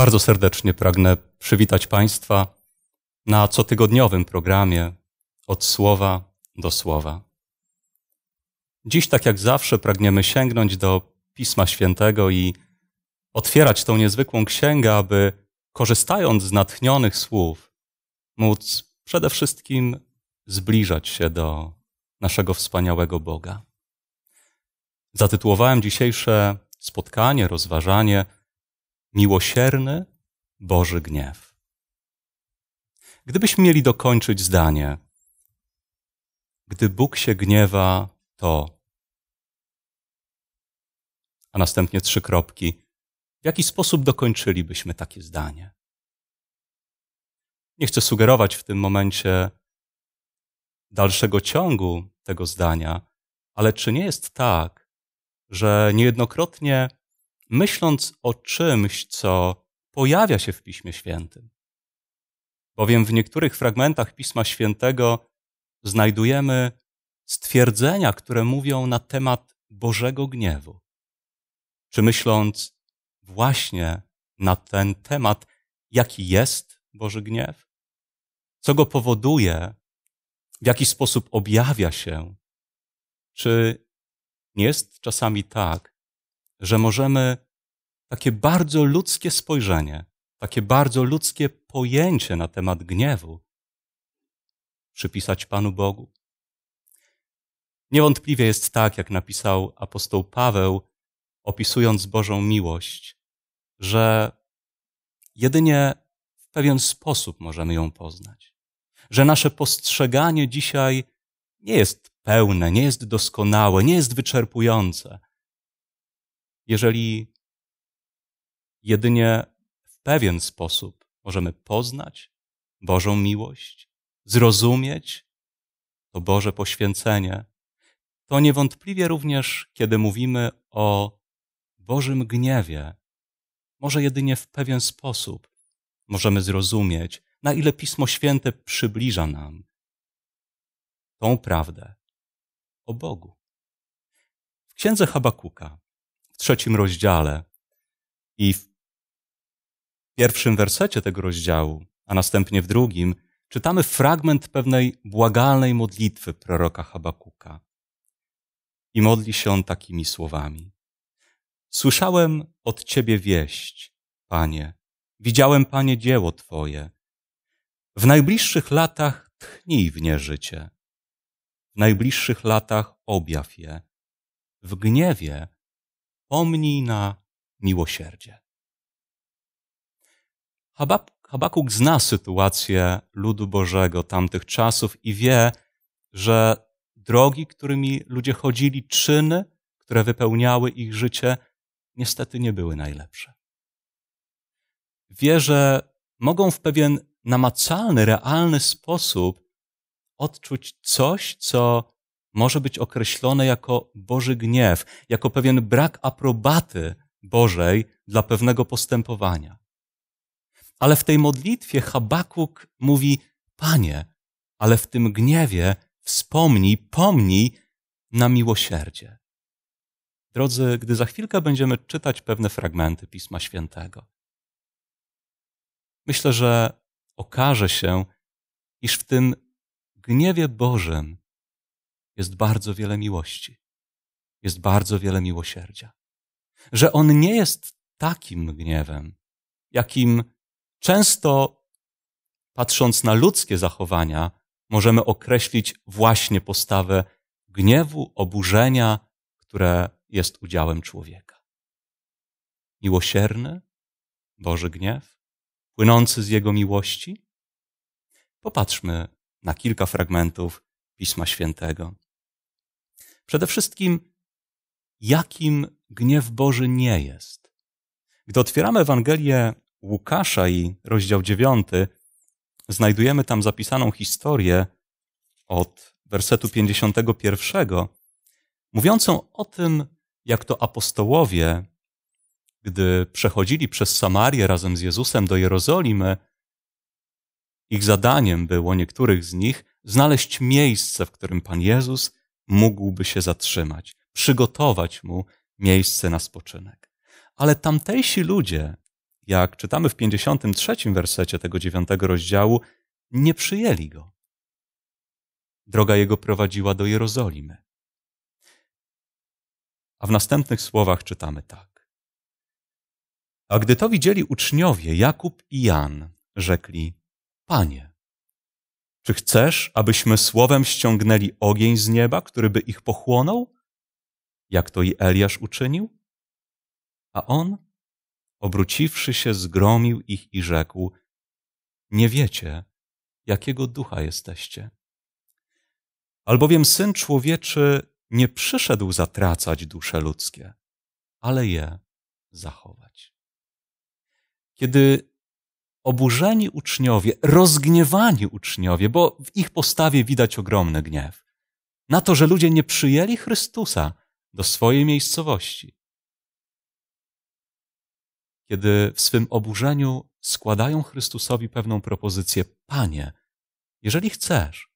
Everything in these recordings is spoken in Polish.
Bardzo serdecznie pragnę przywitać Państwa na cotygodniowym programie Od Słowa do Słowa. Dziś, tak jak zawsze, pragniemy sięgnąć do Pisma Świętego i otwierać tą niezwykłą księgę, aby korzystając z natchnionych słów, móc przede wszystkim zbliżać się do naszego wspaniałego Boga. Zatytułowałem dzisiejsze spotkanie, rozważanie miłosierny Boży gniew. Gdybyśmy mieli dokończyć zdanie, gdy Bóg się gniewa, to. A następnie trzy kropki. W jaki sposób dokończylibyśmy takie zdanie? Nie chcę sugerować w tym momencie dalszego ciągu tego zdania, ale czy nie jest tak, że niejednokrotnie myśląc o czymś, co pojawia się w Piśmie Świętym. Bowiem w niektórych fragmentach Pisma Świętego znajdujemy stwierdzenia, które mówią na temat Bożego gniewu. Czy myśląc właśnie na ten temat, jaki jest Boży gniew, co go powoduje, w jaki sposób objawia się, czy nie jest czasami tak, że możemy takie bardzo ludzkie spojrzenie, takie bardzo ludzkie pojęcie na temat gniewu przypisać Panu Bogu. Niewątpliwie jest tak, jak napisał apostoł Paweł, opisując Bożą miłość, że jedynie w pewien sposób możemy ją poznać. Że nasze postrzeganie dzisiaj nie jest pełne, nie jest doskonałe, nie jest wyczerpujące, jeżeli jedynie w pewien sposób możemy poznać Bożą miłość, zrozumieć to Boże poświęcenie, to niewątpliwie również, kiedy mówimy o Bożym gniewie, może jedynie w pewien sposób możemy zrozumieć, na ile Pismo Święte przybliża nam tą prawdę o Bogu. W księdze Habakuka trzecim rozdziale. I w pierwszym wersecie tego rozdziału, a następnie w drugim, czytamy fragment pewnej błagalnej modlitwy proroka Habakuka. I modli się on takimi słowami: Słyszałem od ciebie wieść, panie, widziałem, panie, dzieło twoje. W najbliższych latach tchnij w nie życie. W najbliższych latach objaw je. W gniewie Pomnij na miłosierdzie. Habab, Habakuk zna sytuację ludu Bożego tamtych czasów i wie, że drogi, którymi ludzie chodzili, czyny, które wypełniały ich życie, niestety nie były najlepsze. Wie, że mogą w pewien namacalny, realny sposób odczuć coś, co może być określone jako Boży gniew, jako pewien brak aprobaty Bożej dla pewnego postępowania. Ale w tej modlitwie Habakuk mówi: Panie, ale w tym gniewie wspomnij, pomnij na miłosierdzie. Drodzy, gdy za chwilkę będziemy czytać pewne fragmenty Pisma Świętego, myślę, że okaże się, iż w tym gniewie Bożym jest bardzo wiele miłości, jest bardzo wiele miłosierdzia. Że on nie jest takim gniewem, jakim często, patrząc na ludzkie zachowania, możemy określić właśnie postawę gniewu, oburzenia, które jest udziałem człowieka. Miłosierny, Boży gniew, płynący z Jego miłości? Popatrzmy na kilka fragmentów Pisma Świętego. Przede wszystkim, jakim gniew Boży nie jest. Gdy otwieramy Ewangelię Łukasza i rozdział 9, znajdujemy tam zapisaną historię od wersetu 51, mówiącą o tym, jak to apostołowie, gdy przechodzili przez Samarię razem z Jezusem do Jerozolimy, ich zadaniem było niektórych z nich znaleźć miejsce, w którym Pan Jezus mógłby się zatrzymać, przygotować mu miejsce na spoczynek. Ale tamtejsi ludzie, jak czytamy w 53 wersecie tego dziewiątego rozdziału, nie przyjęli go. Droga jego prowadziła do Jerozolimy. A w następnych słowach czytamy tak. A gdy to widzieli uczniowie, Jakub i Jan, rzekli: Panie, czy chcesz, abyśmy słowem ściągnęli ogień z nieba, który by ich pochłonął, jak to i Eliasz uczynił? A on, obróciwszy się, zgromił ich i rzekł: Nie wiecie, jakiego ducha jesteście. Albowiem syn człowieczy nie przyszedł zatracać dusze ludzkie, ale je zachować. Kiedy Oburzeni uczniowie, rozgniewani uczniowie, bo w ich postawie widać ogromny gniew, na to, że ludzie nie przyjęli Chrystusa do swojej miejscowości. Kiedy w swym oburzeniu składają Chrystusowi pewną propozycję: Panie, jeżeli chcesz,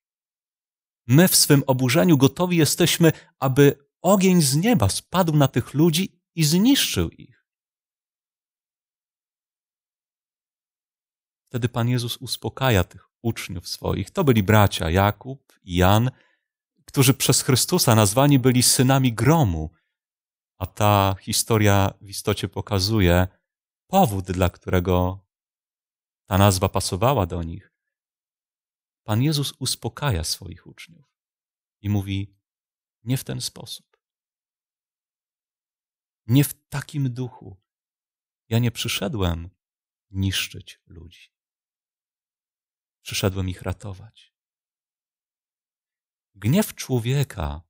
my w swym oburzeniu gotowi jesteśmy, aby ogień z nieba spadł na tych ludzi i zniszczył ich. Wtedy Pan Jezus uspokaja tych uczniów swoich. To byli bracia Jakub i Jan, którzy przez Chrystusa nazwani byli synami gromu. A ta historia w istocie pokazuje powód, dla którego ta nazwa pasowała do nich. Pan Jezus uspokaja swoich uczniów i mówi: Nie w ten sposób. Nie w takim duchu. Ja nie przyszedłem niszczyć ludzi przyszedłem ich ratować. Gniew człowieka,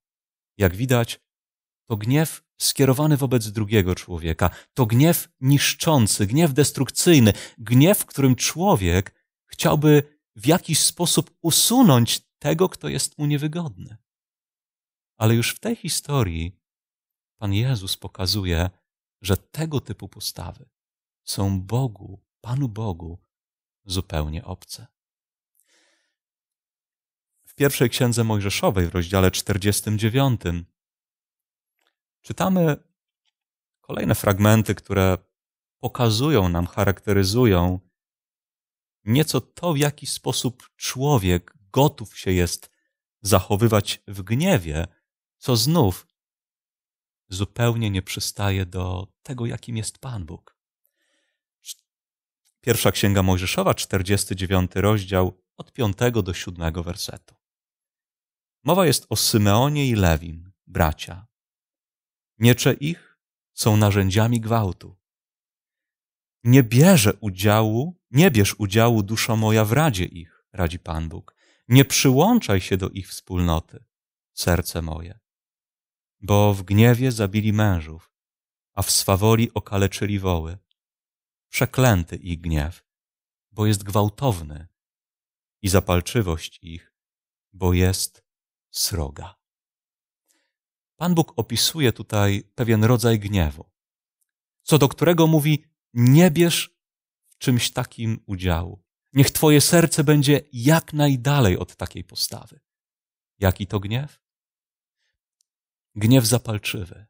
jak widać, to gniew skierowany wobec drugiego człowieka, to gniew niszczący, gniew destrukcyjny, gniew, w którym człowiek chciałby w jakiś sposób usunąć tego, kto jest mu niewygodny. Ale już w tej historii Pan Jezus pokazuje, że tego typu postawy są Bogu, Panu Bogu zupełnie obce w pierwszej księdze Mojżeszowej w rozdziale 49. Czytamy kolejne fragmenty, które pokazują nam, charakteryzują nieco to, w jaki sposób człowiek gotów się jest zachowywać w gniewie, co znów zupełnie nie przystaje do tego, jakim jest Pan Bóg. Pierwsza Księga Mojżeszowa, 49 rozdział, od 5 do 7 wersetu. Mowa jest o Symeonie i Lewim, bracia. Miecze ich są narzędziami gwałtu. Nie bierze udziału, nie bierz udziału dusza moja w radzie ich, radzi Pan Bóg. Nie przyłączaj się do ich wspólnoty, serce moje. Bo w gniewie zabili mężów, a w swawoli okaleczyli woły. Przeklęty ich gniew, bo jest gwałtowny i zapalczywość ich, bo jest sroga. Pan Bóg opisuje tutaj pewien rodzaj gniewu, co do którego mówi: Nie bierz w czymś takim udziału. Niech Twoje serce będzie jak najdalej od takiej postawy. Jaki to gniew? Gniew zapalczywy,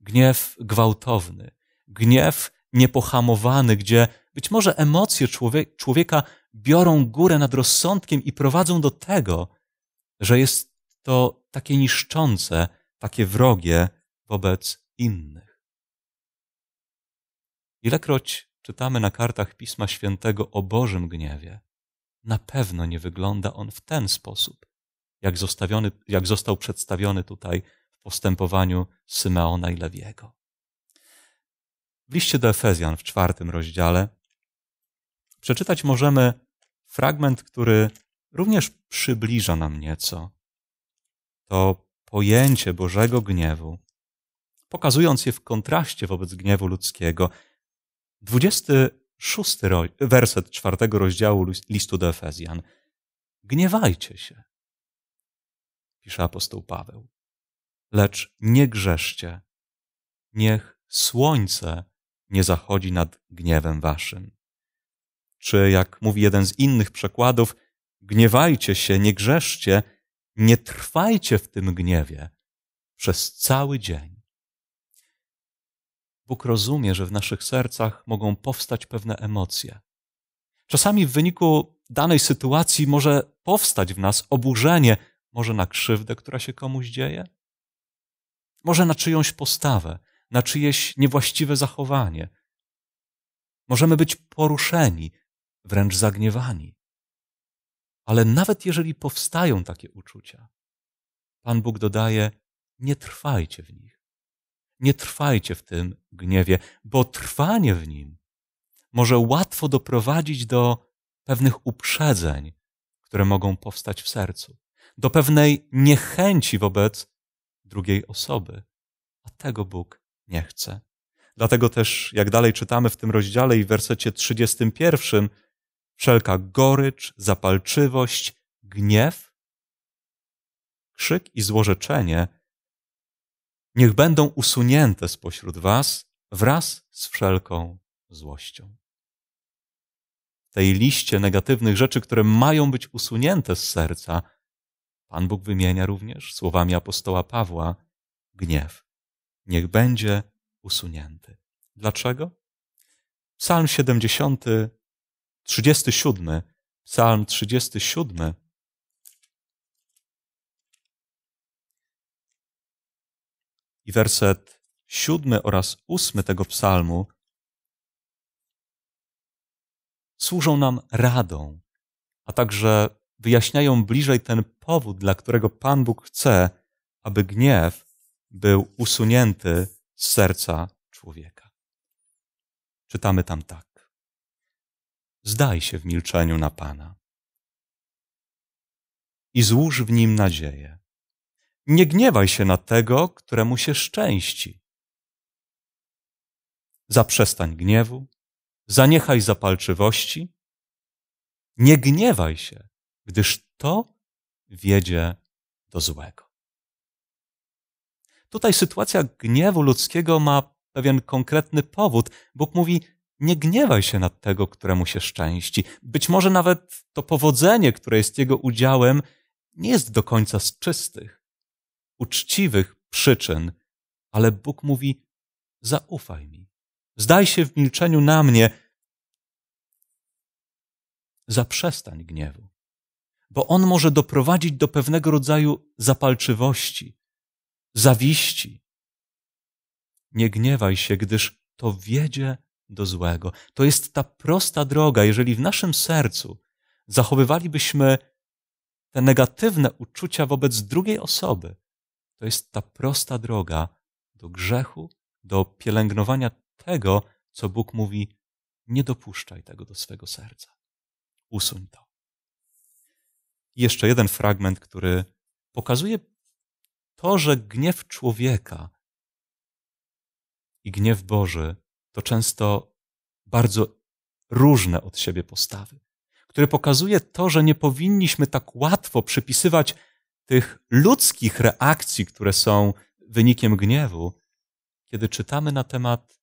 gniew gwałtowny, gniew niepohamowany, gdzie być może emocje człowieka biorą górę nad rozsądkiem i prowadzą do tego, że jest to takie niszczące, takie wrogie wobec innych. Ilekroć czytamy na kartach Pisma Świętego o Bożym gniewie, na pewno nie wygląda on w ten sposób, jak, jak został przedstawiony tutaj w postępowaniu Symeona i Lewiego. W liście do Efezjan w czwartym rozdziale przeczytać możemy fragment, który również przybliża nam nieco to pojęcie Bożego gniewu, pokazując je w kontraście wobec gniewu ludzkiego. 26 werset czwartego rozdziału listu do Efezjan. Gniewajcie się, pisze apostoł Paweł, lecz nie grzeszcie. Niech słońce nie zachodzi nad gniewem waszym. Czy, jak mówi jeden z innych przekładów, gniewajcie się, nie grzeszcie, nie trwajcie w tym gniewie przez cały dzień. Bóg rozumie, że w naszych sercach mogą powstać pewne emocje. Czasami w wyniku danej sytuacji może powstać w nas oburzenie, może na krzywdę, która się komuś dzieje, może na czyjąś postawę, na czyjeś niewłaściwe zachowanie. Możemy być poruszeni, wręcz zagniewani. Ale nawet jeżeli powstają takie uczucia, Pan Bóg dodaje: nie trwajcie w nich. Nie trwajcie w tym gniewie, bo trwanie w nim może łatwo doprowadzić do pewnych uprzedzeń, które mogą powstać w sercu, do pewnej niechęci wobec drugiej osoby, a tego Bóg nie chce. Dlatego też, jak dalej czytamy w tym rozdziale i w wersecie 31, wszelka gorycz, zapalczywość, gniew, krzyk i złorzeczenie niech będą usunięte spośród was wraz z wszelką złością. W tej liście negatywnych rzeczy, które mają być usunięte z serca, Pan Bóg wymienia również słowami apostoła Pawła gniew. Niech będzie usunięty. Dlaczego? Psalm 70 37, Psalm 37. I werset 7 oraz 8 tego psalmu służą nam radą, a także wyjaśniają bliżej ten powód, dla którego Pan Bóg chce, aby gniew był usunięty z serca człowieka. Czytamy tam tak zdaj się w milczeniu na Pana. I złóż w nim nadzieję. Nie gniewaj się na tego, któremu się szczęści. Zaprzestań gniewu, zaniechaj zapalczywości. Nie gniewaj się, gdyż to wiedzie do złego. Tutaj sytuacja gniewu ludzkiego ma pewien konkretny powód. Bóg mówi: nie gniewaj się nad tego, któremu się szczęści. Być może nawet to powodzenie, które jest jego udziałem, nie jest do końca z czystych, uczciwych przyczyn, ale Bóg mówi: Zaufaj mi, zdaj się w milczeniu na mnie, zaprzestań gniewu, bo on może doprowadzić do pewnego rodzaju zapalczywości, zawiści. Nie gniewaj się, gdyż to wiedzie do złego. To jest ta prosta droga. Jeżeli w naszym sercu zachowywalibyśmy te negatywne uczucia wobec drugiej osoby, to jest ta prosta droga do grzechu, do pielęgnowania tego, co Bóg mówi: nie dopuszczaj tego do swego serca. Usuń to. I jeszcze jeden fragment, który pokazuje to, że gniew człowieka i gniew Boży to często bardzo różne od siebie postawy, które pokazuje to, że nie powinniśmy tak łatwo przypisywać tych ludzkich reakcji, które są wynikiem gniewu, kiedy czytamy na temat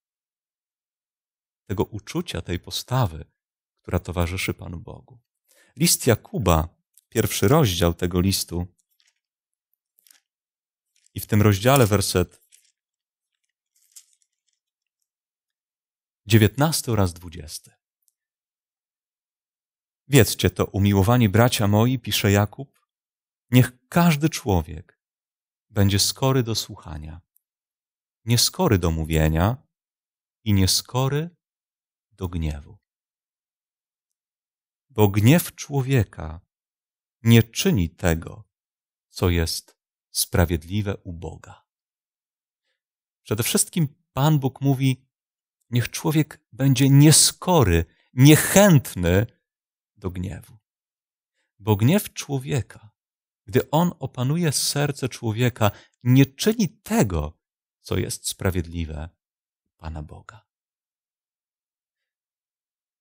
tego uczucia, tej postawy, która towarzyszy Panu Bogu. List Jakuba, pierwszy rozdział tego listu, i w tym rozdziale werset 19 oraz 20. Wiedzcie to, umiłowani bracia moi, pisze Jakub, niech każdy człowiek będzie skory do słuchania, nieskory do mówienia i nieskory do gniewu. Bo gniew człowieka nie czyni tego, co jest sprawiedliwe u Boga. Przede wszystkim Pan Bóg mówi: Niech człowiek będzie nieskory, niechętny do gniewu. Bo gniew człowieka, gdy on opanuje serce człowieka, nie czyni tego, co jest sprawiedliwe Pana Boga.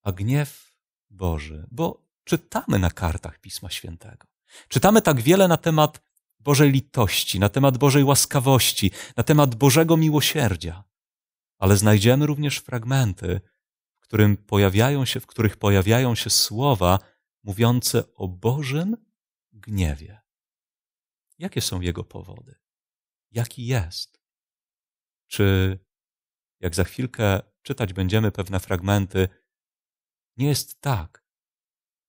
A gniew Boży, bo czytamy na kartach Pisma Świętego, czytamy tak wiele na temat Bożej litości, na temat Bożej łaskawości, na temat Bożego miłosierdzia ale znajdziemy również fragmenty, w, którym pojawiają się, w których pojawiają się słowa mówiące o Bożym gniewie. Jakie są jego powody? Jaki jest? Czy, jak za chwilkę czytać będziemy pewne fragmenty, nie jest tak,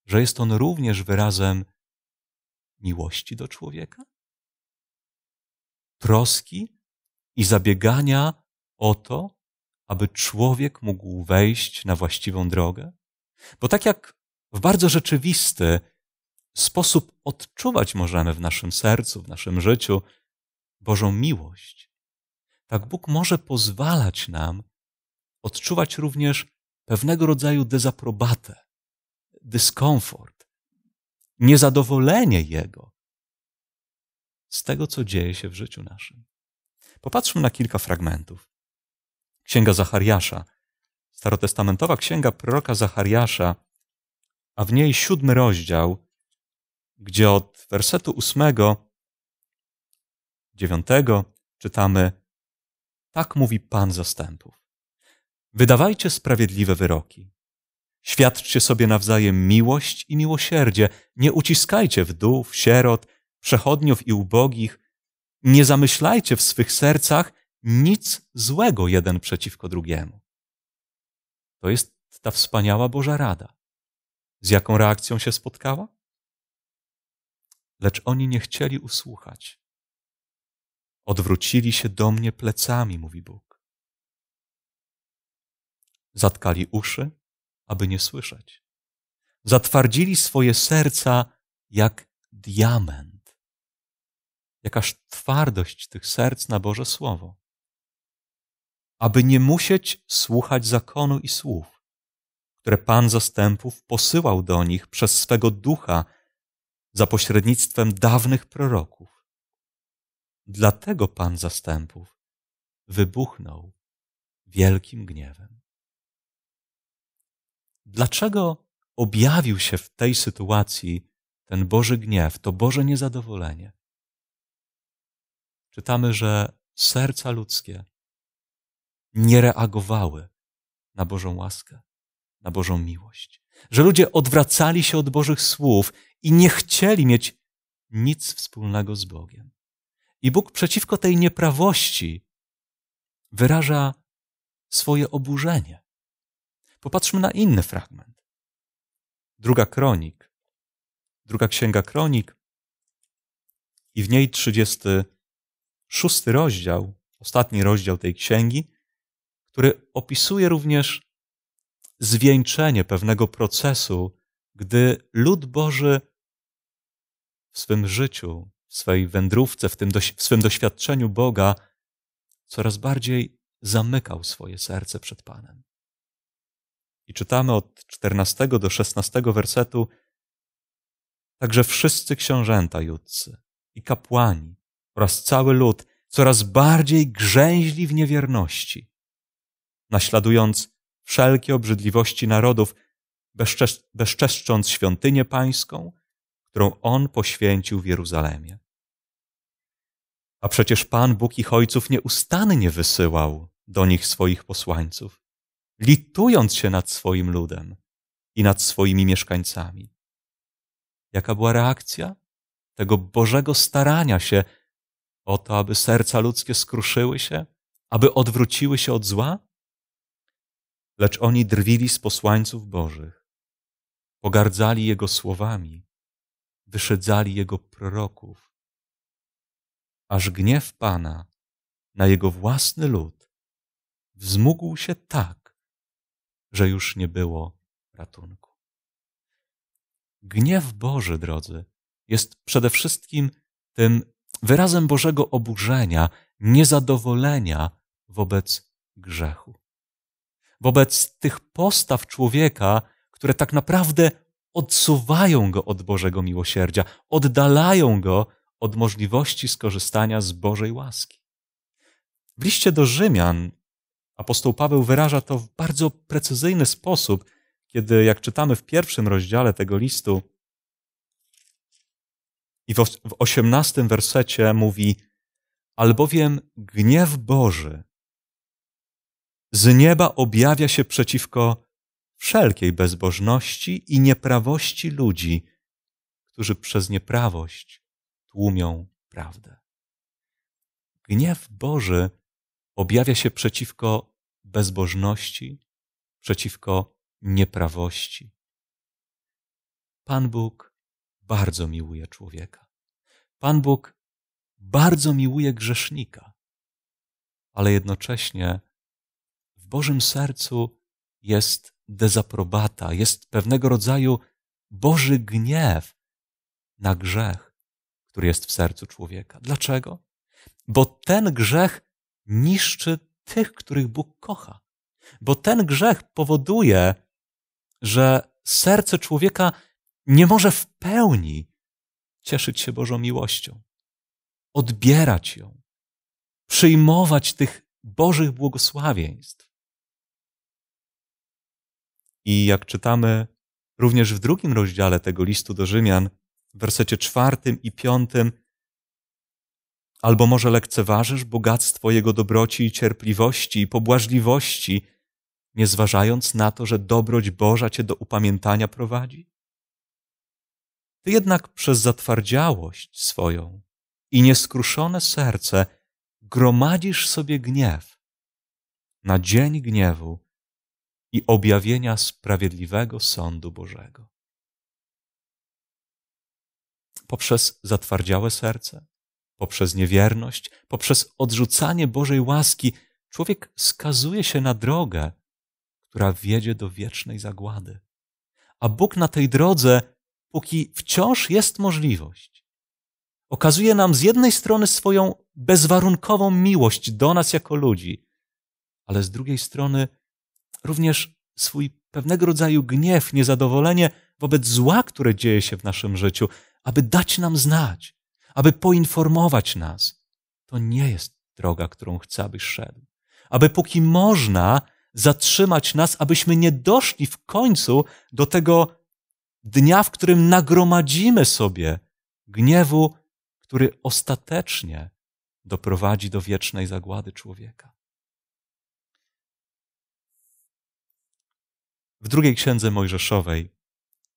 że jest on również wyrazem miłości do człowieka? Troski i zabiegania o to, aby człowiek mógł wejść na właściwą drogę? Bo tak jak w bardzo rzeczywisty sposób odczuwać możemy w naszym sercu, w naszym życiu Bożą miłość, tak Bóg może pozwalać nam odczuwać również pewnego rodzaju dezaprobatę, dyskomfort, niezadowolenie Jego z tego, co dzieje się w życiu naszym. Popatrzmy na kilka fragmentów. Księga Zachariasza. Starotestamentowa księga proroka Zachariasza, a w niej siódmy rozdział, gdzie od wersetu ósmego, dziewiątego czytamy: Tak mówi Pan zastępów. Wydawajcie sprawiedliwe wyroki. Świadczcie sobie nawzajem miłość i miłosierdzie. Nie uciskajcie wdów, sierot, przechodniów i ubogich. Nie zamyślajcie w swych sercach, nic złego jeden przeciwko drugiemu. To jest ta wspaniała Boża Rada. Z jaką reakcją się spotkała? Lecz oni nie chcieli usłuchać. Odwrócili się do mnie plecami, mówi Bóg. Zatkali uszy, aby nie słyszeć. Zatwardzili swoje serca jak diament. Jakaż twardość tych serc na Boże Słowo aby nie musieć słuchać zakonu i słów, które Pan zastępów posyłał do nich przez swego ducha za pośrednictwem dawnych proroków. Dlatego Pan zastępów wybuchnął wielkim gniewem. Dlaczego objawił się w tej sytuacji ten Boży gniew, to Boże niezadowolenie? Czytamy, że serca ludzkie nie reagowały na Bożą łaskę, na Bożą miłość. Że ludzie odwracali się od Bożych słów i nie chcieli mieć nic wspólnego z Bogiem. I Bóg przeciwko tej nieprawości wyraża swoje oburzenie. Popatrzmy na inny fragment. Druga kronik, druga księga kronik i w niej 36 rozdział, ostatni rozdział tej księgi, który opisuje również zwieńczenie pewnego procesu, gdy lud Boży w swym życiu, w swojej wędrówce, w, tym, w swym doświadczeniu Boga coraz bardziej zamykał swoje serce przed Panem. I czytamy od 14 do 16 wersetu, także wszyscy książęta judcy i kapłani oraz cały lud coraz bardziej grzęźli w niewierności naśladując wszelkie obrzydliwości narodów, bezczesz bezczeszcząc świątynię pańską, którą on poświęcił w Jeruzalemie. A przecież Pan Bóg ich ojców nieustannie wysyłał do nich swoich posłańców, litując się nad swoim ludem i nad swoimi mieszkańcami. Jaka była reakcja tego Bożego starania się o to, aby serca ludzkie skruszyły się, aby odwróciły się od zła? lecz oni drwili z posłańców Bożych, pogardzali Jego słowami, wyszedzali Jego proroków, aż gniew Pana na Jego własny lud wzmógł się tak, że już nie było ratunku. Gniew Boży, drodzy, jest przede wszystkim tym wyrazem Bożego oburzenia, niezadowolenia wobec grzechu wobec tych postaw człowieka, które tak naprawdę odsuwają go od Bożego miłosierdzia, oddalają go od możliwości skorzystania z Bożej łaski. W liście do Rzymian apostoł Paweł wyraża to w bardzo precyzyjny sposób, kiedy, jak czytamy w pierwszym rozdziale tego listu, i w osiemnastym wersecie mówi: Albowiem gniew Boży z nieba objawia się przeciwko wszelkiej bezbożności i nieprawości ludzi, którzy przez nieprawość tłumią prawdę. Gniew Boży objawia się przeciwko bezbożności, przeciwko nieprawości. Pan Bóg bardzo miłuje człowieka. Pan Bóg bardzo miłuje grzesznika, ale jednocześnie Bożym sercu jest dezaprobata, jest pewnego rodzaju Boży gniew na grzech, który jest w sercu człowieka. Dlaczego? Bo ten grzech niszczy tych, których Bóg kocha. Bo ten grzech powoduje, że serce człowieka nie może w pełni cieszyć się Bożą miłością, odbierać ją, przyjmować tych Bożych błogosławieństw. I jak czytamy również w drugim rozdziale tego listu do Rzymian, w wersecie czwartym i piątym, albo może lekceważysz bogactwo Jego dobroci i cierpliwości i pobłażliwości, nie zważając na to, że dobroć Boża Cię do upamiętania prowadzi? Ty jednak przez zatwardziałość swoją i nieskruszone serce gromadzisz sobie gniew na dzień gniewu i objawienia sprawiedliwego sądu Bożego. Poprzez zatwardziałe serce, poprzez niewierność, poprzez odrzucanie Bożej łaski, człowiek skazuje się na drogę, która wiedzie do wiecznej zagłady. A Bóg na tej drodze, póki wciąż jest możliwość, okazuje nam z jednej strony swoją bezwarunkową miłość do nas jako ludzi, ale z drugiej strony również swój pewnego rodzaju gniew, niezadowolenie wobec zła, które dzieje się w naszym życiu, aby dać nam znać, aby poinformować nas. To nie jest droga, którą chce, abyś szedł. Aby póki można zatrzymać nas, abyśmy nie doszli w końcu do tego dnia, w którym nagromadzimy sobie gniewu, który ostatecznie doprowadzi do wiecznej zagłady człowieka. w drugiej księdze Mojżeszowej,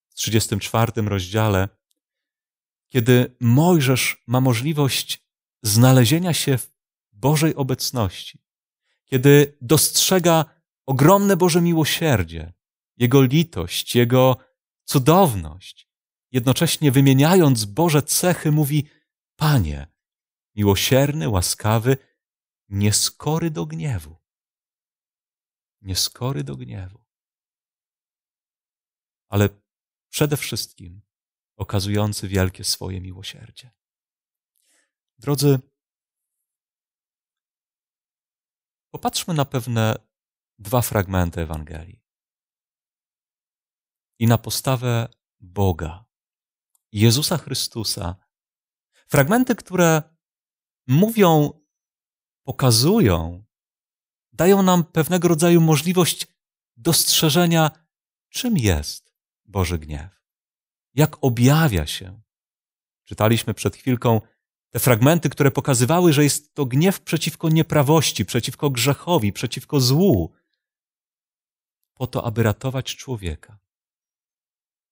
w 34 rozdziale, kiedy Mojżesz ma możliwość znalezienia się w Bożej obecności, kiedy dostrzega ogromne Boże miłosierdzie, Jego litość, Jego cudowność, jednocześnie wymieniając Boże cechy, mówi: Panie, miłosierny, łaskawy, nieskory do gniewu. Nieskory do gniewu ale przede wszystkim okazujący wielkie swoje miłosierdzie. Drodzy, popatrzmy na pewne dwa fragmenty Ewangelii i na postawę Boga, Jezusa Chrystusa. Fragmenty, które mówią, pokazują, dają nam pewnego rodzaju możliwość dostrzeżenia, czym jest Boży gniew. Jak objawia się? Czytaliśmy przed chwilką te fragmenty, które pokazywały, że jest to gniew przeciwko nieprawości, przeciwko grzechowi, przeciwko złu, po to, aby ratować człowieka.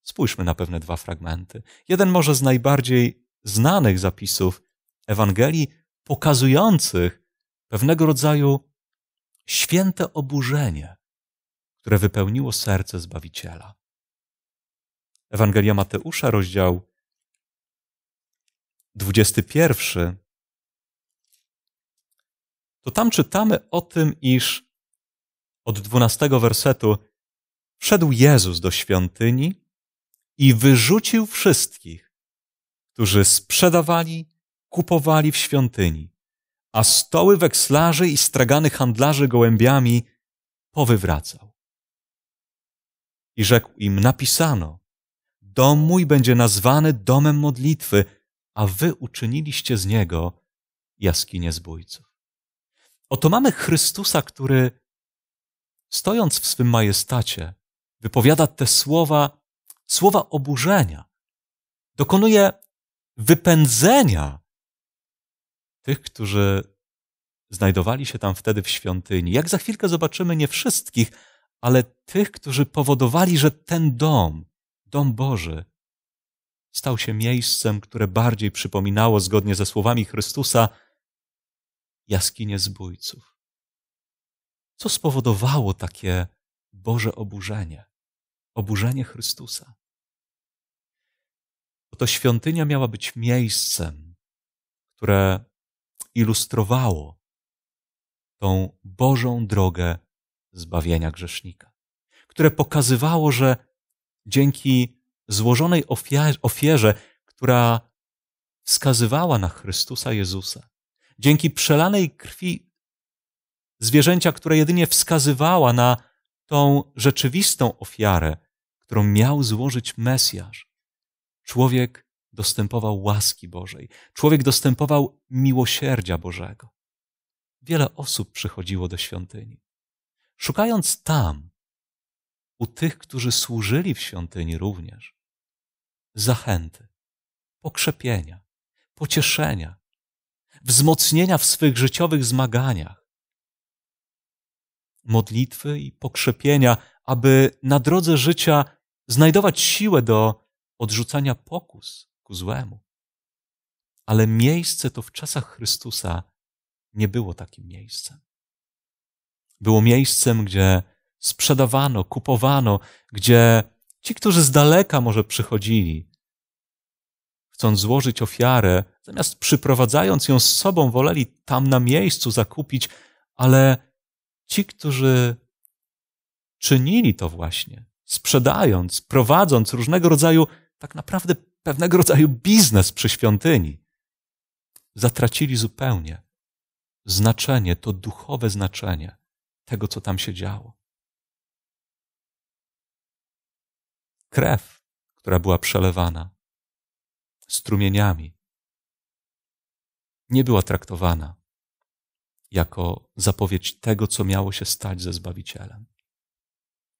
Spójrzmy na pewne dwa fragmenty. Jeden może z najbardziej znanych zapisów Ewangelii, pokazujących pewnego rodzaju święte oburzenie, które wypełniło serce Zbawiciela. Ewangelia Mateusza, rozdział 21, to tam czytamy o tym, iż od 12 wersetu wszedł Jezus do świątyni i wyrzucił wszystkich, którzy sprzedawali, kupowali w świątyni, a stoły wekslarzy i stragany handlarzy gołębiami powywracał. I rzekł im: Napisano, Dom mój będzie nazwany domem modlitwy, a wy uczyniliście z niego jaskinie zbójców. Oto mamy Chrystusa, który stojąc w swym majestacie, wypowiada te słowa, słowa oburzenia, dokonuje wypędzenia tych, którzy znajdowali się tam wtedy w świątyni. Jak za chwilkę zobaczymy, nie wszystkich, ale tych, którzy powodowali, że ten dom Dom Boży stał się miejscem, które bardziej przypominało, zgodnie ze słowami Chrystusa, jaskinie zbójców. Co spowodowało takie Boże oburzenie, oburzenie Chrystusa? Oto świątynia miała być miejscem, które ilustrowało tą Bożą drogę zbawienia grzesznika, które pokazywało, że dzięki złożonej ofierze, która wskazywała na Chrystusa Jezusa, dzięki przelanej krwi zwierzęcia, która jedynie wskazywała na tą rzeczywistą ofiarę, którą miał złożyć Mesjasz, człowiek dostępował łaski Bożej, człowiek dostępował miłosierdzia Bożego. Wiele osób przychodziło do świątyni, szukając tam u tych, którzy służyli w świątyni również, zachęty, pokrzepienia, pocieszenia, wzmocnienia w swych życiowych zmaganiach, modlitwy i pokrzepienia, aby na drodze życia znajdować siłę do odrzucania pokus ku złemu. Ale miejsce to w czasach Chrystusa nie było takim miejscem. Było miejscem, gdzie sprzedawano, kupowano, gdzie ci, którzy z daleka może przychodzili, chcąc złożyć ofiarę, zamiast przyprowadzając ją z sobą, woleli tam na miejscu zakupić, ale ci, którzy czynili to właśnie, sprzedając, prowadząc różnego rodzaju, tak naprawdę pewnego rodzaju biznes przy świątyni, zatracili zupełnie znaczenie, to duchowe znaczenie tego, co tam się działo. krew, która była przelewana strumieniami, nie była traktowana jako zapowiedź tego, co miało się stać ze Zbawicielem.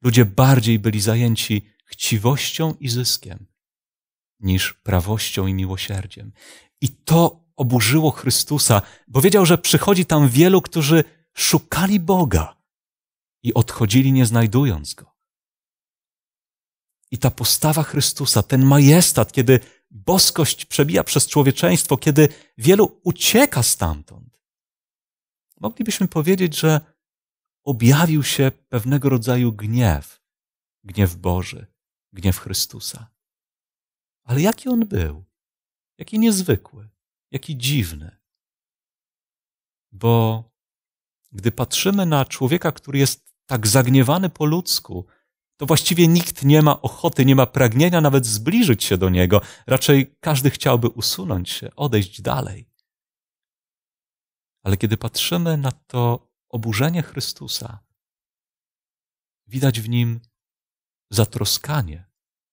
Ludzie bardziej byli zajęci chciwością i zyskiem niż prawością i miłosierdziem. I to oburzyło Chrystusa, bo wiedział, że przychodzi tam wielu, którzy szukali Boga i odchodzili nie znajdując go. I ta postawa Chrystusa, ten majestat, kiedy boskość przebija przez człowieczeństwo, kiedy wielu ucieka stamtąd, moglibyśmy powiedzieć, że objawił się pewnego rodzaju gniew, gniew Boży, gniew Chrystusa. Ale jaki on był? Jaki niezwykły, jaki dziwny. Bo gdy patrzymy na człowieka, który jest tak zagniewany po ludzku, to właściwie nikt nie ma ochoty, nie ma pragnienia nawet zbliżyć się do Niego. Raczej każdy chciałby usunąć się, odejść dalej. Ale kiedy patrzymy na to oburzenie Chrystusa, widać w nim zatroskanie,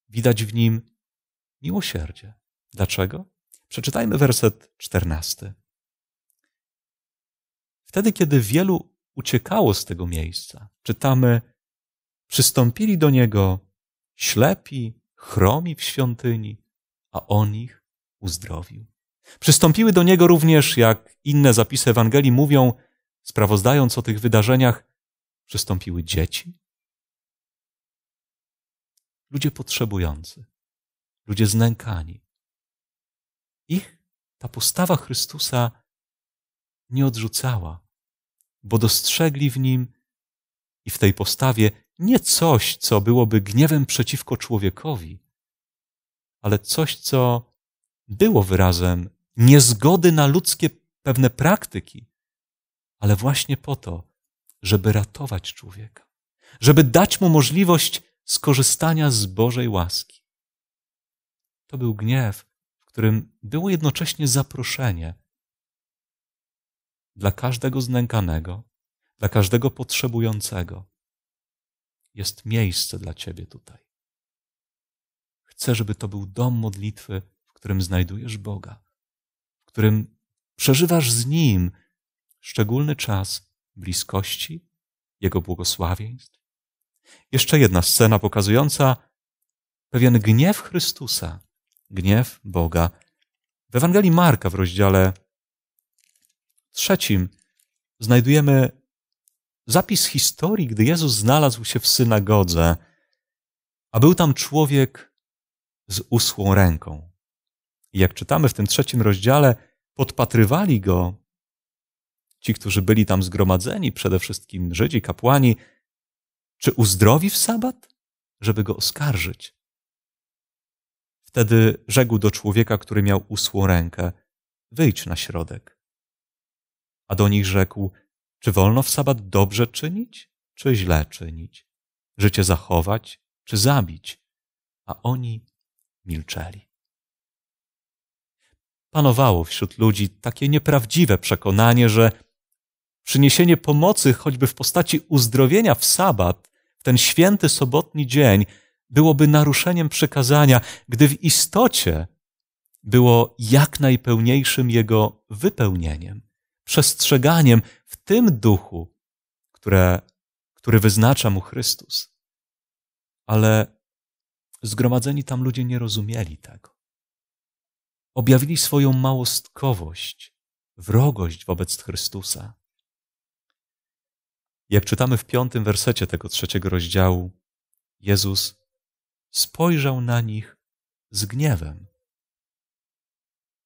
widać w nim miłosierdzie. Dlaczego? Przeczytajmy werset czternasty. Wtedy, kiedy wielu uciekało z tego miejsca, czytamy, Przystąpili do niego ślepi, chromi w świątyni, a on ich uzdrowił. Przystąpiły do niego również, jak inne zapisy Ewangelii mówią, sprawozdając o tych wydarzeniach, przystąpiły dzieci, ludzie potrzebujący, ludzie znękani. Ich ta postawa Chrystusa nie odrzucała, bo dostrzegli w nim i w tej postawie nie coś, co byłoby gniewem przeciwko człowiekowi, ale coś, co było wyrazem niezgody na ludzkie pewne praktyki, ale właśnie po to, żeby ratować człowieka, żeby dać mu możliwość skorzystania z Bożej łaski. To był gniew, w którym było jednocześnie zaproszenie dla każdego znękanego, dla każdego potrzebującego jest miejsce dla Ciebie tutaj. Chcę, żeby to był dom modlitwy, w którym znajdujesz Boga, w którym przeżywasz z Nim szczególny czas bliskości, Jego błogosławieństw. Jeszcze jedna scena pokazująca pewien gniew Chrystusa, gniew Boga. W Ewangelii Marka w rozdziale trzecim znajdujemy zapis historii, gdy Jezus znalazł się w synagodze, a był tam człowiek z usłą ręką. I jak czytamy w tym trzecim rozdziale, podpatrywali go ci, którzy byli tam zgromadzeni, przede wszystkim Żydzi, kapłani, czy uzdrowi w sabat, żeby go oskarżyć. Wtedy rzekł do człowieka, który miał usłą rękę: Wyjdź na środek. A do nich rzekł: czy wolno w sabat dobrze czynić, czy źle czynić? Życie zachować, czy zabić? A oni milczeli. Panowało wśród ludzi takie nieprawdziwe przekonanie, że przyniesienie pomocy, choćby w postaci uzdrowienia w sabat, w ten święty sobotni dzień, byłoby naruszeniem przekazania, gdy w istocie było jak najpełniejszym jego wypełnieniem, przestrzeganiem w tym duchu, które, który wyznacza mu Chrystus. Ale zgromadzeni tam ludzie nie rozumieli tego. Objawili swoją małostkowość, wrogość wobec Chrystusa. Jak czytamy w piątym wersecie tego trzeciego rozdziału, Jezus spojrzał na nich z gniewem.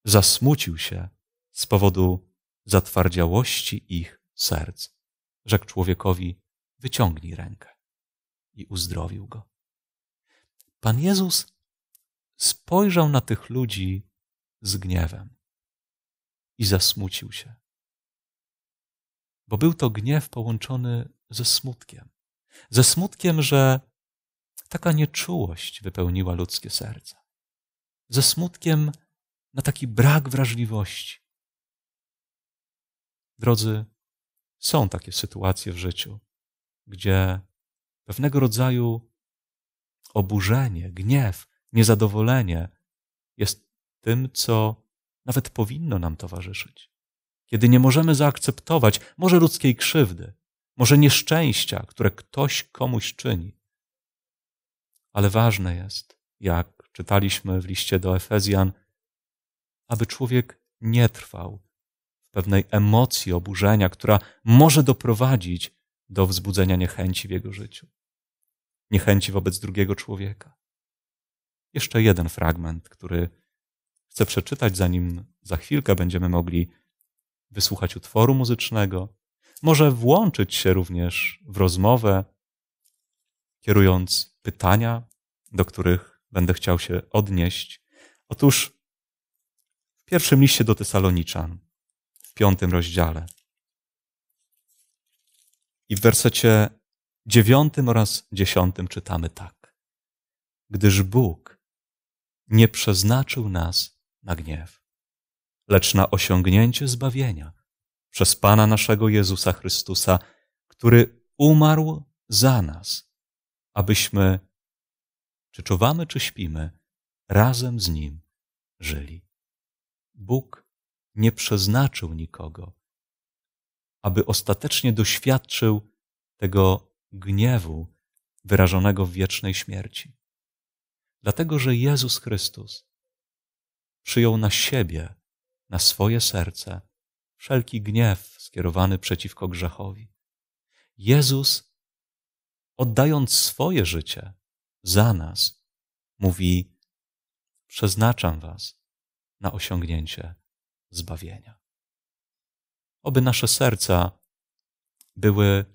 Zasmucił się z powodu zatwardziałości ich serc. Rzekł człowiekowi: Wyciągnij rękę. I uzdrowił go. Pan Jezus spojrzał na tych ludzi z gniewem i zasmucił się. Bo był to gniew połączony ze smutkiem. Ze smutkiem, że taka nieczułość wypełniła ludzkie serce. Ze smutkiem na taki brak wrażliwości Drodzy, są takie sytuacje w życiu, gdzie pewnego rodzaju oburzenie, gniew, niezadowolenie jest tym, co nawet powinno nam towarzyszyć. Kiedy nie możemy zaakceptować może ludzkiej krzywdy, może nieszczęścia, które ktoś komuś czyni. Ale ważne jest, jak czytaliśmy w liście do Efezjan, aby człowiek nie trwał pewnej emocji oburzenia, która może doprowadzić do wzbudzenia niechęci w jego życiu. Niechęci wobec drugiego człowieka. Jeszcze jeden fragment, który chcę przeczytać, zanim za chwilkę będziemy mogli wysłuchać utworu muzycznego. Może włączyć się również w rozmowę, kierując pytania, do których będę chciał się odnieść. Otóż w pierwszym liście do Tesaloniczan, w piątym rozdziale. I w wersecie dziewiątym oraz dziesiątym czytamy tak. Gdyż Bóg nie przeznaczył nas na gniew, lecz na osiągnięcie zbawienia przez Pana naszego Jezusa Chrystusa, który umarł za nas, abyśmy, czy czuwamy, czy śpimy, razem z Nim żyli. Bóg nie przeznaczył nikogo, aby ostatecznie doświadczył tego gniewu wyrażonego w wiecznej śmierci. Dlatego, że Jezus Chrystus przyjął na siebie, na swoje serce, wszelki gniew skierowany przeciwko grzechowi. Jezus, oddając swoje życie za nas, mówi: Przeznaczam was na osiągnięcie zbawienia. Oby nasze serca były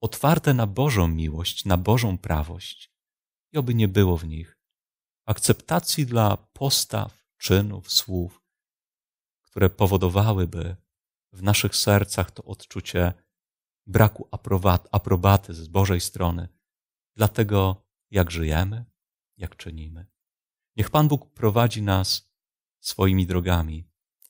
otwarte na Bożą miłość, na Bożą prawość i oby nie było w nich akceptacji dla postaw, czynów, słów, które powodowałyby w naszych sercach to odczucie braku aprobaty z Bożej strony, dlatego jak żyjemy, jak czynimy. Niech Pan Bóg prowadzi nas swoimi drogami,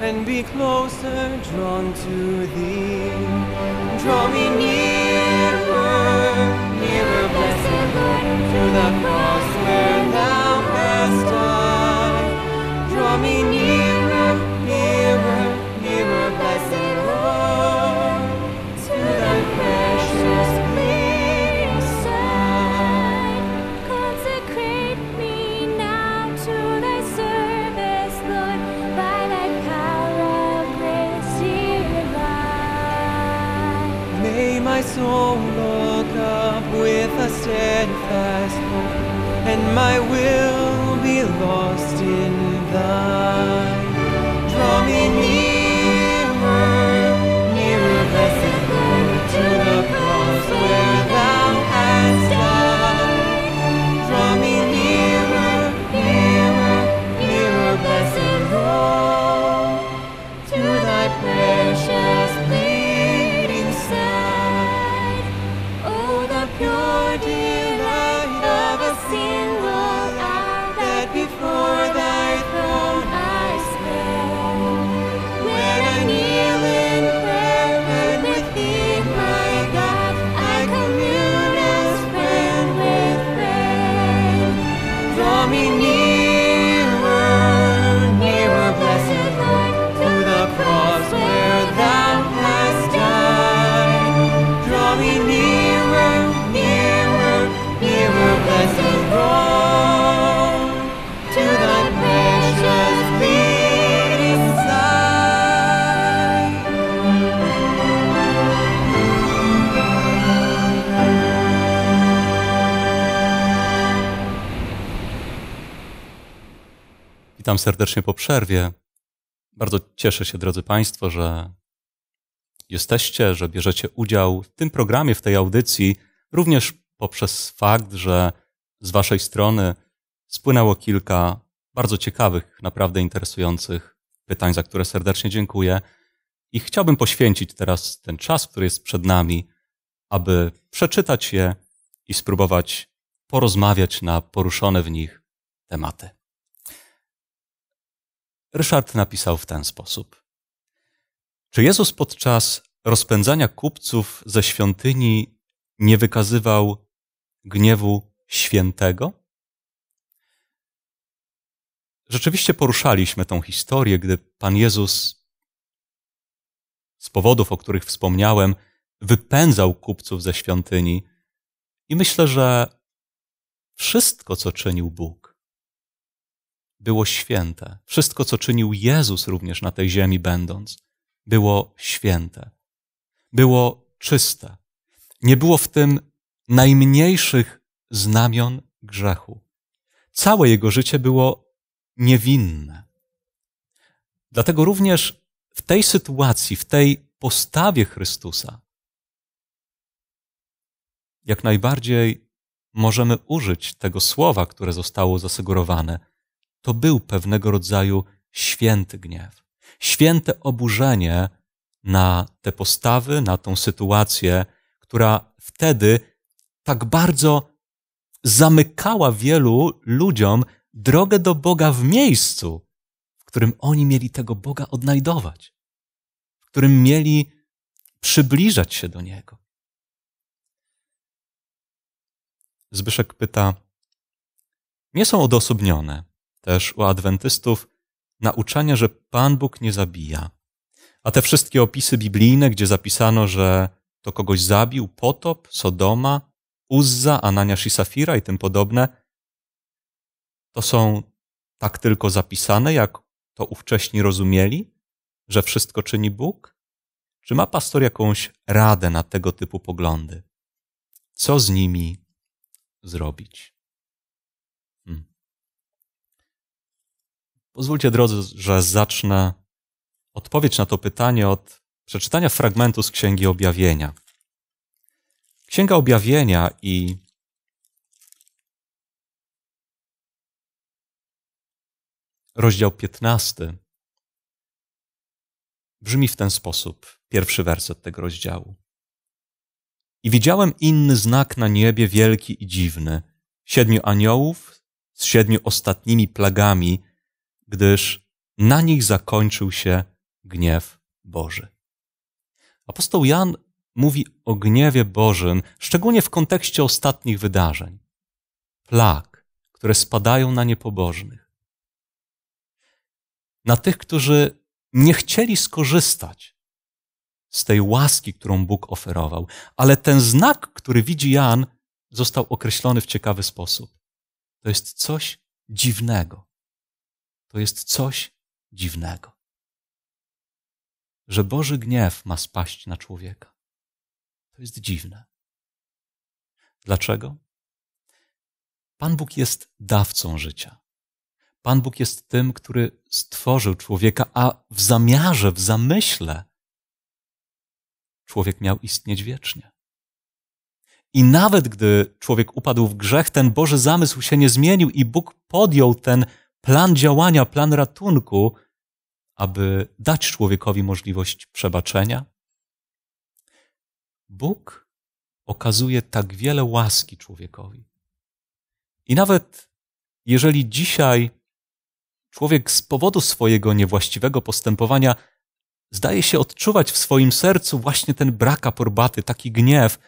and be closer drawn to thee. Draw me nearer, nearer. Witam serdecznie po przerwie. Bardzo cieszę się, drodzy Państwo, że jesteście, że bierzecie udział w tym programie, w tej audycji, również poprzez fakt, że z Waszej strony spłynęło kilka bardzo ciekawych, naprawdę interesujących pytań, za które serdecznie dziękuję. I chciałbym poświęcić teraz ten czas, który jest przed nami, aby przeczytać je i spróbować porozmawiać na poruszone w nich tematy. Ryszard napisał w ten sposób. Czy Jezus podczas rozpędzania kupców ze świątyni nie wykazywał gniewu świętego? Rzeczywiście poruszaliśmy tę historię, gdy Pan Jezus z powodów, o których wspomniałem, wypędzał kupców ze świątyni. I myślę, że wszystko, co czynił Bóg, było święte. Wszystko, co czynił Jezus również na tej ziemi będąc, było święte. Było czyste. Nie było w tym najmniejszych znamion grzechu. Całe jego życie było niewinne. Dlatego również w tej sytuacji, w tej postawie Chrystusa, jak najbardziej możemy użyć tego słowa, które zostało zasygorowane to był pewnego rodzaju święty gniew, święte oburzenie na te postawy, na tą sytuację, która wtedy tak bardzo zamykała wielu ludziom drogę do Boga w miejscu, w którym oni mieli tego Boga odnajdować, w którym mieli przybliżać się do Niego. Zbyszek pyta, nie są odosobnione, też u adwentystów nauczanie, że Pan Bóg nie zabija. A te wszystkie opisy biblijne, gdzie zapisano, że to kogoś zabił, potop, Sodoma, Uzza, Ananiasz i Safira i tym podobne, to są tak tylko zapisane, jak to ówcześni rozumieli, że wszystko czyni Bóg? Czy ma pastor jakąś radę na tego typu poglądy? Co z nimi zrobić? Pozwólcie, drodzy, że zacznę odpowiedź na to pytanie od przeczytania fragmentu z Księgi Objawienia. Księga Objawienia i rozdział 15 brzmi w ten sposób, pierwszy werset tego rozdziału. I widziałem inny znak na niebie, wielki i dziwny, siedmiu aniołów z siedmiu ostatnimi plagami, gdyż na nich zakończył się gniew Boży. Apostoł Jan mówi o gniewie Bożym, szczególnie w kontekście ostatnich wydarzeń, plag, które spadają na niepobożnych, na tych, którzy nie chcieli skorzystać z tej łaski, którą Bóg oferował. Ale ten znak, który widzi Jan, został określony w ciekawy sposób. To jest coś dziwnego to jest coś dziwnego. Że Boży gniew ma spaść na człowieka. To jest dziwne. Dlaczego? Pan Bóg jest dawcą życia. Pan Bóg jest tym, który stworzył człowieka, a w zamiarze, w zamyśle człowiek miał istnieć wiecznie. I nawet gdy człowiek upadł w grzech, ten Boży zamysł się nie zmienił i Bóg podjął ten plan działania, plan ratunku, aby dać człowiekowi możliwość przebaczenia? Bóg okazuje tak wiele łaski człowiekowi. I nawet jeżeli dzisiaj człowiek z powodu swojego niewłaściwego postępowania zdaje się odczuwać w swoim sercu właśnie ten brak aprobaty, taki gniew,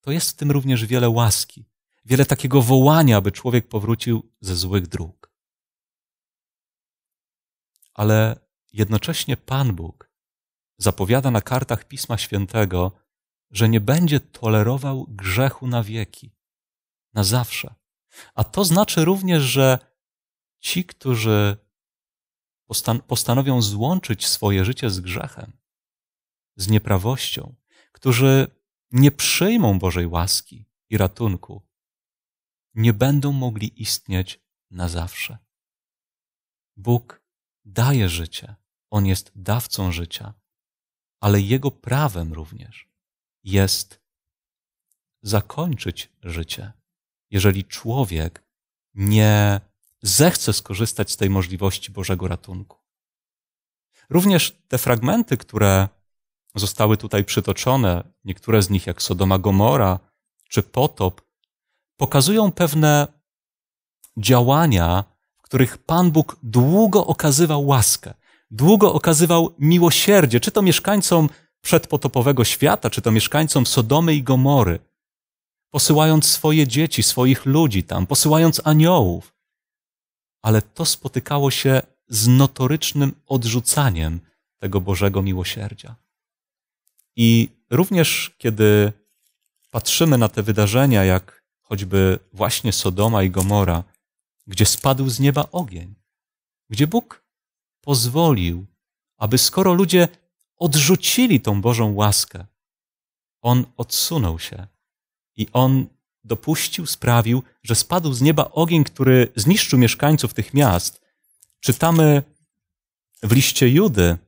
to jest w tym również wiele łaski, wiele takiego wołania, aby człowiek powrócił ze złych dróg ale jednocześnie Pan Bóg zapowiada na kartach Pisma Świętego, że nie będzie tolerował grzechu na wieki, na zawsze. A to znaczy również, że ci, którzy postan postanowią złączyć swoje życie z grzechem, z nieprawością, którzy nie przyjmą Bożej łaski i ratunku, nie będą mogli istnieć na zawsze. Bóg daje życie, On jest dawcą życia, ale Jego prawem również jest zakończyć życie. Jeżeli człowiek nie zechce skorzystać z tej możliwości Bożego ratunku. Również te fragmenty, które zostały tutaj przytoczone, niektóre z nich jak Sodoma Gomora czy potop, pokazują pewne działania których Pan Bóg długo okazywał łaskę, długo okazywał miłosierdzie, czy to mieszkańcom przedpotopowego świata, czy to mieszkańcom Sodomy i Gomory, posyłając swoje dzieci, swoich ludzi tam, posyłając aniołów. Ale to spotykało się z notorycznym odrzucaniem tego Bożego miłosierdzia. I również kiedy patrzymy na te wydarzenia, jak choćby właśnie Sodoma i Gomora, gdzie spadł z nieba ogień, gdzie Bóg pozwolił, aby skoro ludzie odrzucili tą Bożą łaskę, on odsunął się i on dopuścił, sprawił, że spadł z nieba ogień, który zniszczył mieszkańców tych miast. Czytamy w liście Judy,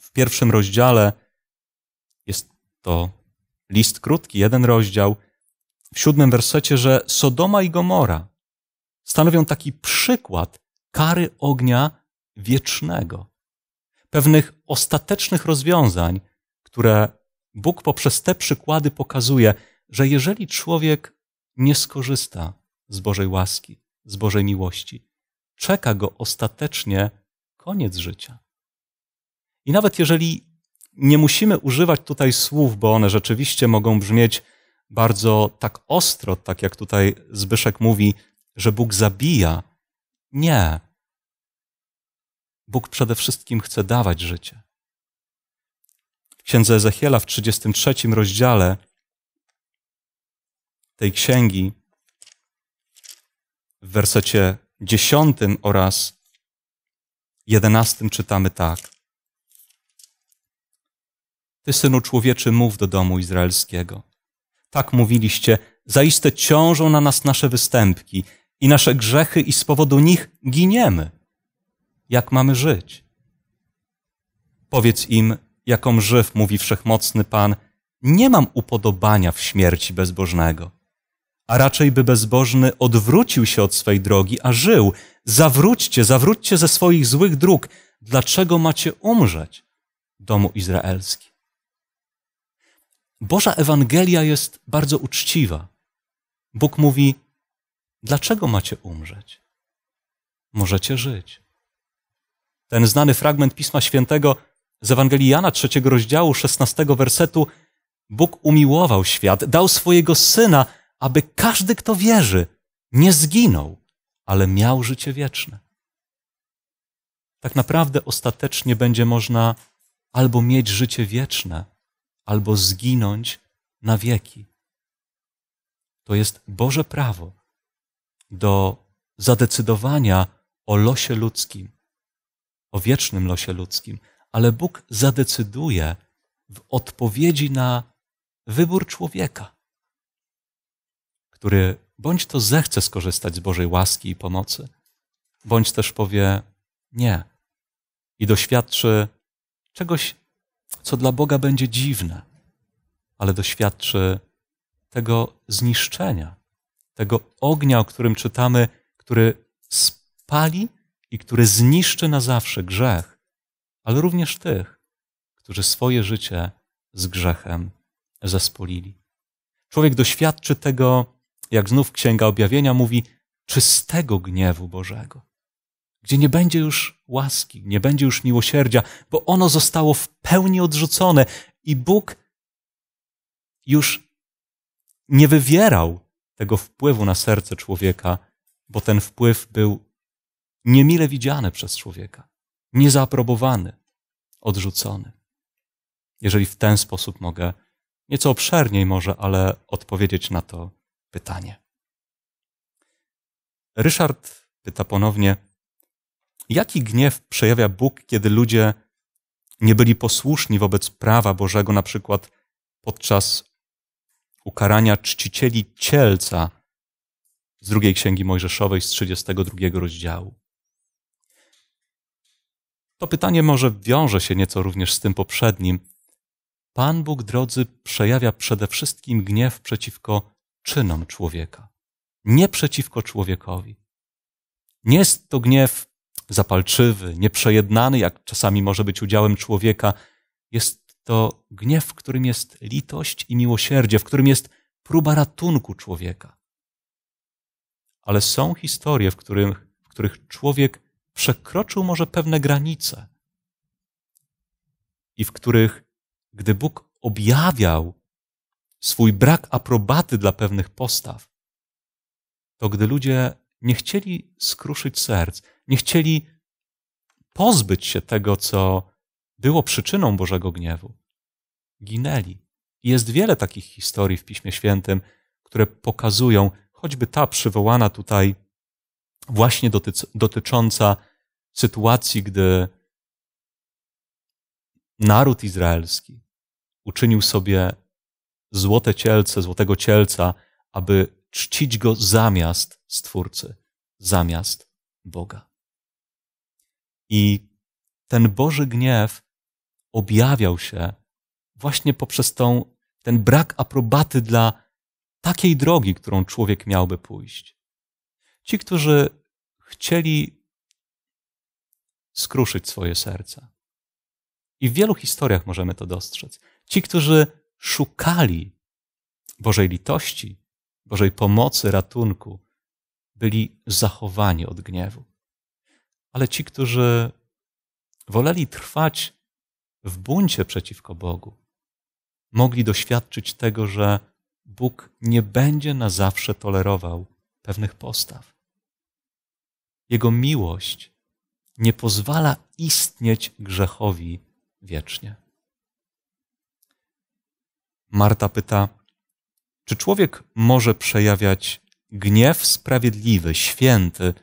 w pierwszym rozdziale, jest to list krótki, jeden rozdział, w siódmym wersecie, że Sodoma i Gomora stanowią taki przykład kary ognia wiecznego, pewnych ostatecznych rozwiązań, które Bóg poprzez te przykłady pokazuje, że jeżeli człowiek nie skorzysta z Bożej łaski, z Bożej miłości, czeka go ostatecznie koniec życia. I nawet jeżeli nie musimy używać tutaj słów, bo one rzeczywiście mogą brzmieć bardzo tak ostro, tak jak tutaj Zbyszek mówi, że Bóg zabija. Nie. Bóg przede wszystkim chce dawać życie. W księdze Ezechiela w 33 rozdziale tej księgi, w wersecie 10 oraz 11 czytamy tak. Ty, synu człowieczy, mów do domu izraelskiego. Tak mówiliście, zaiste ciążą na nas nasze występki, i nasze grzechy, i z powodu nich giniemy. Jak mamy żyć? Powiedz im, jaką żyw, mówi wszechmocny Pan, nie mam upodobania w śmierci bezbożnego, a raczej by bezbożny odwrócił się od swej drogi, a żył. Zawróćcie, zawróćcie ze swoich złych dróg. Dlaczego macie umrzeć, domu izraelski? Boża Ewangelia jest bardzo uczciwa. Bóg mówi: Dlaczego macie umrzeć? Możecie żyć. Ten znany fragment Pisma Świętego z Ewangelii Jana, trzeciego rozdziału, szesnastego wersetu. Bóg umiłował świat, dał swojego Syna, aby każdy, kto wierzy, nie zginął, ale miał życie wieczne. Tak naprawdę ostatecznie będzie można albo mieć życie wieczne, albo zginąć na wieki. To jest Boże prawo, do zadecydowania o losie ludzkim, o wiecznym losie ludzkim, ale Bóg zadecyduje w odpowiedzi na wybór człowieka, który bądź to zechce skorzystać z Bożej łaski i pomocy, bądź też powie nie i doświadczy czegoś, co dla Boga będzie dziwne, ale doświadczy tego zniszczenia, tego ognia, o którym czytamy, który spali i który zniszczy na zawsze grzech, ale również tych, którzy swoje życie z grzechem zespolili. Człowiek doświadczy tego, jak znów Księga Objawienia mówi, czystego gniewu Bożego, gdzie nie będzie już łaski, nie będzie już miłosierdzia, bo ono zostało w pełni odrzucone i Bóg już nie wywierał tego wpływu na serce człowieka, bo ten wpływ był niemile widziany przez człowieka, niezaprobowany, odrzucony. Jeżeli w ten sposób mogę, nieco obszerniej może, ale odpowiedzieć na to pytanie. Ryszard pyta ponownie, jaki gniew przejawia Bóg, kiedy ludzie nie byli posłuszni wobec prawa Bożego, na przykład podczas ukarania czcicieli cielca z drugiej księgi Mojżeszowej z 32 rozdziału. To pytanie może wiąże się nieco również z tym poprzednim. Pan Bóg, drodzy, przejawia przede wszystkim gniew przeciwko czynom człowieka, nie przeciwko człowiekowi. Nie jest to gniew zapalczywy, nieprzejednany, jak czasami może być udziałem człowieka. Jest to gniew, w którym jest litość i miłosierdzie, w którym jest próba ratunku człowieka. Ale są historie, w, których w których człowiek przekroczył może pewne granice i w których, gdy Bóg objawiał swój brak aprobaty dla pewnych postaw, to gdy ludzie nie chcieli skruszyć serc, nie chcieli pozbyć się tego, co było przyczyną Bożego gniewu. Ginęli. Jest wiele takich historii w Piśmie Świętym, które pokazują, choćby ta przywołana tutaj, właśnie dotycząca sytuacji, gdy naród izraelski uczynił sobie złote cielce, złotego cielca, aby czcić go zamiast Stwórcy, zamiast Boga. I ten Boży gniew objawiał się właśnie poprzez tą, ten brak aprobaty dla takiej drogi, którą człowiek miałby pójść. Ci, którzy chcieli skruszyć swoje serca. I w wielu historiach możemy to dostrzec. Ci, którzy szukali Bożej litości, Bożej pomocy, ratunku, byli zachowani od gniewu. Ale ci, którzy woleli trwać w buncie przeciwko Bogu, mogli doświadczyć tego, że Bóg nie będzie na zawsze tolerował pewnych postaw. Jego miłość nie pozwala istnieć grzechowi wiecznie. Marta pyta, czy człowiek może przejawiać gniew sprawiedliwy, święty,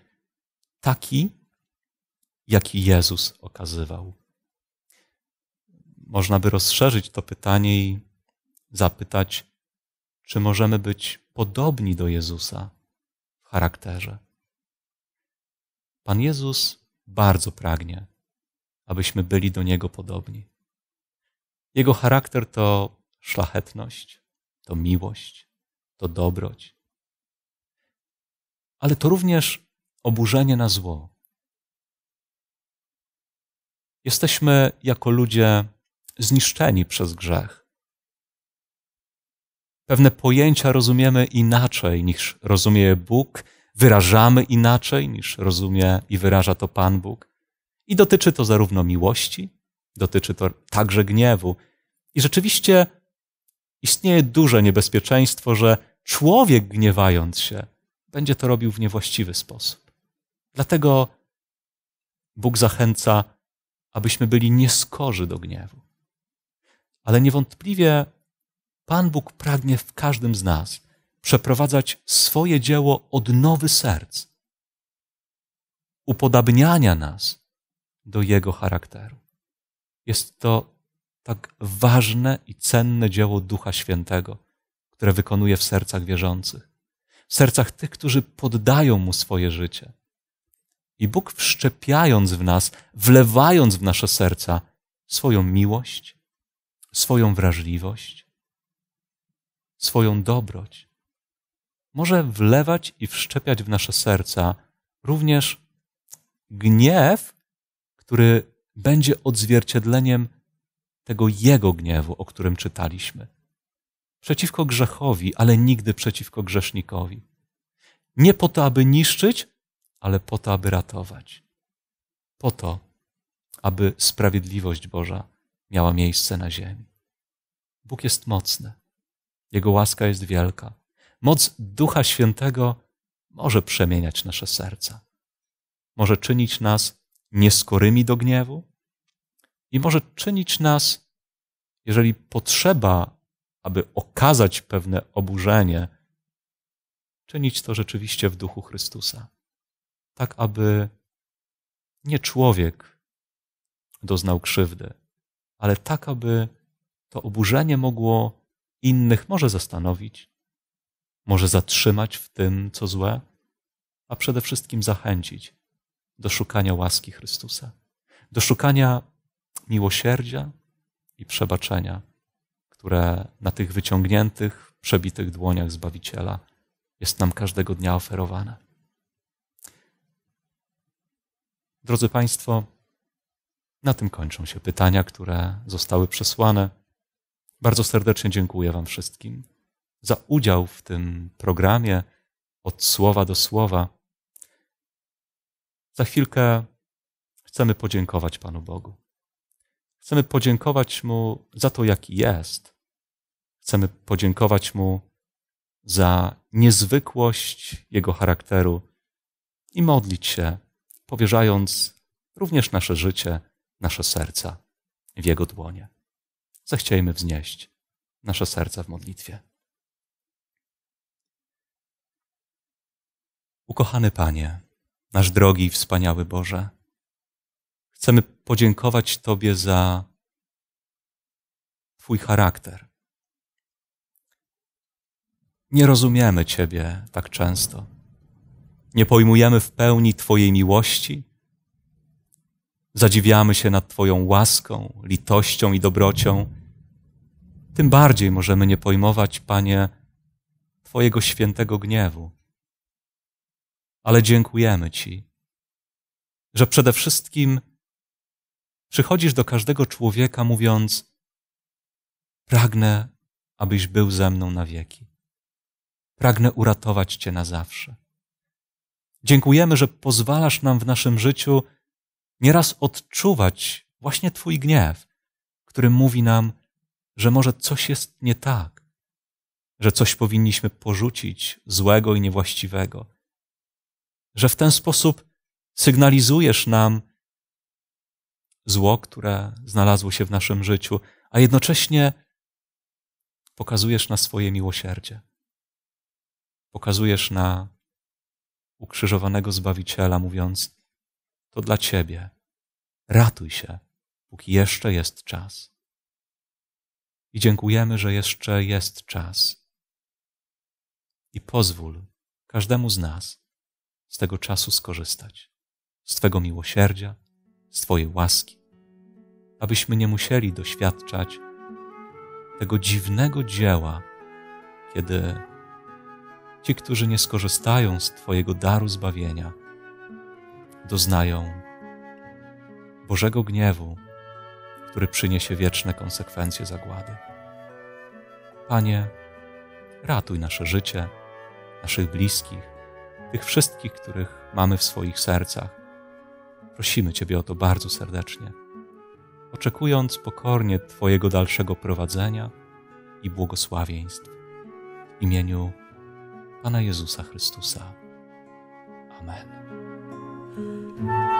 taki, jaki Jezus okazywał? można by rozszerzyć to pytanie i zapytać, czy możemy być podobni do Jezusa w charakterze. Pan Jezus bardzo pragnie, abyśmy byli do Niego podobni. Jego charakter to szlachetność, to miłość, to dobroć, ale to również oburzenie na zło. Jesteśmy jako ludzie zniszczeni przez grzech. Pewne pojęcia rozumiemy inaczej niż rozumie Bóg, wyrażamy inaczej niż rozumie i wyraża to Pan Bóg. I dotyczy to zarówno miłości, dotyczy to także gniewu. I rzeczywiście istnieje duże niebezpieczeństwo, że człowiek gniewając się będzie to robił w niewłaściwy sposób. Dlatego Bóg zachęca, abyśmy byli nieskorzy do gniewu ale niewątpliwie Pan Bóg pragnie w każdym z nas przeprowadzać swoje dzieło odnowy serc, upodabniania nas do Jego charakteru. Jest to tak ważne i cenne dzieło Ducha Świętego, które wykonuje w sercach wierzących, w sercach tych, którzy poddają Mu swoje życie. I Bóg wszczepiając w nas, wlewając w nasze serca swoją miłość, swoją wrażliwość, swoją dobroć, może wlewać i wszczepiać w nasze serca również gniew, który będzie odzwierciedleniem tego Jego gniewu, o którym czytaliśmy. Przeciwko grzechowi, ale nigdy przeciwko grzesznikowi. Nie po to, aby niszczyć, ale po to, aby ratować. Po to, aby sprawiedliwość Boża miała miejsce na ziemi. Bóg jest mocny, Jego łaska jest wielka. Moc Ducha Świętego może przemieniać nasze serca, może czynić nas nieskorymi do gniewu i może czynić nas, jeżeli potrzeba, aby okazać pewne oburzenie, czynić to rzeczywiście w duchu Chrystusa, tak aby nie człowiek doznał krzywdy, ale tak, aby to oburzenie mogło innych może zastanowić, może zatrzymać w tym, co złe, a przede wszystkim zachęcić do szukania łaski Chrystusa, do szukania miłosierdzia i przebaczenia, które na tych wyciągniętych, przebitych dłoniach Zbawiciela jest nam każdego dnia oferowane. Drodzy Państwo, na tym kończą się pytania, które zostały przesłane. Bardzo serdecznie dziękuję Wam wszystkim za udział w tym programie od słowa do słowa. Za chwilkę chcemy podziękować Panu Bogu. Chcemy podziękować Mu za to, jaki jest. Chcemy podziękować Mu za niezwykłość Jego charakteru i modlić się, powierzając również nasze życie nasze serca w Jego dłonie. Zechciejmy wznieść nasze serca w modlitwie. Ukochany Panie, nasz drogi i wspaniały Boże, chcemy podziękować Tobie za Twój charakter. Nie rozumiemy Ciebie tak często. Nie pojmujemy w pełni Twojej miłości, Zadziwiamy się nad Twoją łaską, litością i dobrocią. Tym bardziej możemy nie pojmować, Panie, Twojego świętego gniewu. Ale dziękujemy Ci, że przede wszystkim przychodzisz do każdego człowieka mówiąc: Pragnę, abyś był ze mną na wieki. Pragnę uratować Cię na zawsze. Dziękujemy, że pozwalasz nam w naszym życiu nieraz odczuwać właśnie Twój gniew, który mówi nam, że może coś jest nie tak, że coś powinniśmy porzucić złego i niewłaściwego, że w ten sposób sygnalizujesz nam zło, które znalazło się w naszym życiu, a jednocześnie pokazujesz na swoje miłosierdzie. Pokazujesz na ukrzyżowanego Zbawiciela, mówiąc: to dla ciebie. Ratuj się, póki jeszcze jest czas. I dziękujemy, że jeszcze jest czas. I pozwól każdemu z nas z tego czasu skorzystać, z Twego miłosierdzia, z Twojej łaski, abyśmy nie musieli doświadczać tego dziwnego dzieła, kiedy ci, którzy nie skorzystają z Twojego daru zbawienia, doznają Bożego gniewu, który przyniesie wieczne konsekwencje zagłady. Panie, ratuj nasze życie, naszych bliskich, tych wszystkich, których mamy w swoich sercach. Prosimy Ciebie o to bardzo serdecznie, oczekując pokornie Twojego dalszego prowadzenia i błogosławieństw. W imieniu Pana Jezusa Chrystusa. Amen. Thank you.